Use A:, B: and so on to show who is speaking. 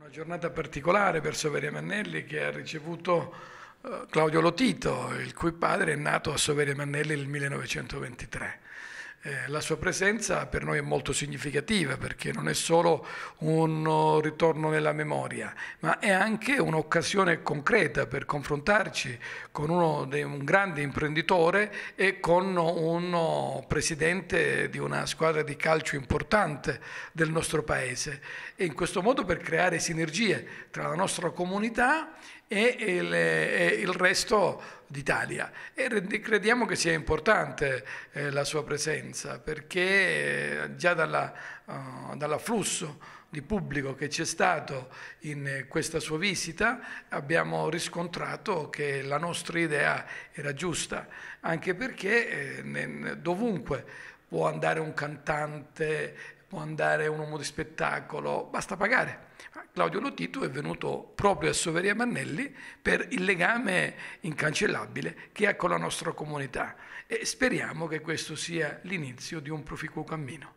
A: Una giornata particolare per Soveria Mannelli che ha ricevuto eh, Claudio Lotito, il cui padre è nato a Soveria Mannelli nel 1923. Eh, la sua presenza per noi è molto significativa perché non è solo un uh, ritorno nella memoria, ma è anche un'occasione concreta per confrontarci con dei, un grande imprenditore e con un uh, presidente di una squadra di calcio importante del nostro paese e in questo modo per creare sinergie tra la nostra comunità e il, e il resto d'Italia e crediamo che sia importante eh, la sua presenza partenza, perché eh, già dalla, uh, dall'afflusso di pubblico che c'è stato in questa sua visita abbiamo riscontrato che la nostra idea era giusta, anche perché eh, dovunque può andare un cantante, può andare un uomo di spettacolo, basta pagare. Claudio Lotito è venuto proprio a Soveria Mannelli per il legame incancellabile che ha con la nostra comunità e speriamo che questo sia l'inizio di un proficuo cammino.